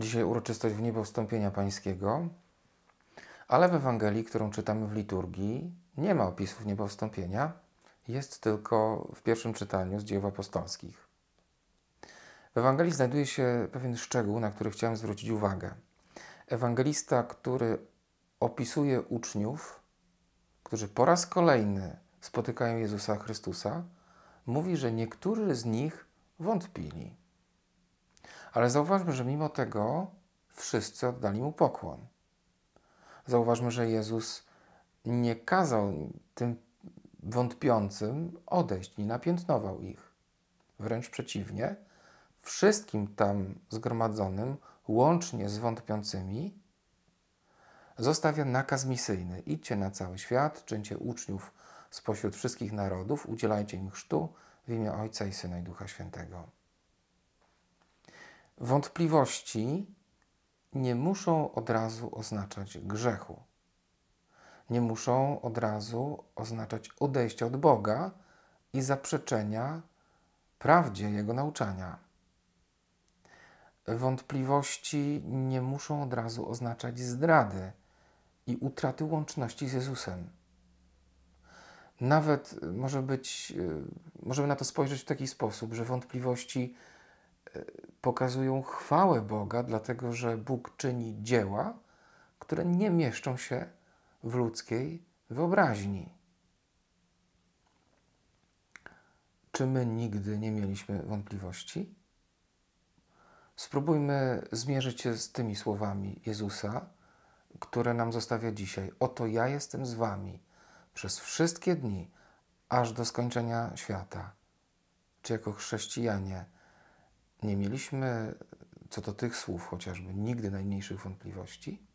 Dzisiaj uroczystość w niebo wstąpienia pańskiego, ale w Ewangelii, którą czytamy w liturgii, nie ma opisów niebo wstąpienia, jest tylko w pierwszym czytaniu z dziejów apostolskich. W Ewangelii znajduje się pewien szczegół, na który chciałem zwrócić uwagę. Ewangelista, który opisuje uczniów, którzy po raz kolejny spotykają Jezusa Chrystusa, mówi, że niektórzy z nich wątpili. Ale zauważmy, że mimo tego wszyscy oddali mu pokłon. Zauważmy, że Jezus nie kazał tym wątpiącym odejść, nie napiętnował ich. Wręcz przeciwnie, wszystkim tam zgromadzonym, łącznie z wątpiącymi, zostawia nakaz misyjny: idźcie na cały świat, czyńcie uczniów spośród wszystkich narodów, udzielajcie im chrztu w imię Ojca i Syna i Ducha Świętego. Wątpliwości nie muszą od razu oznaczać grzechu. Nie muszą od razu oznaczać odejścia od Boga i zaprzeczenia prawdzie Jego nauczania. Wątpliwości nie muszą od razu oznaczać zdrady i utraty łączności z Jezusem. Nawet może być, y, możemy na to spojrzeć w taki sposób, że wątpliwości pokazują chwałę Boga, dlatego że Bóg czyni dzieła, które nie mieszczą się w ludzkiej wyobraźni. Czy my nigdy nie mieliśmy wątpliwości? Spróbujmy zmierzyć się z tymi słowami Jezusa, które nam zostawia dzisiaj. Oto ja jestem z wami przez wszystkie dni, aż do skończenia świata. Czy jako chrześcijanie, nie mieliśmy co do tych słów chociażby nigdy najmniejszych wątpliwości,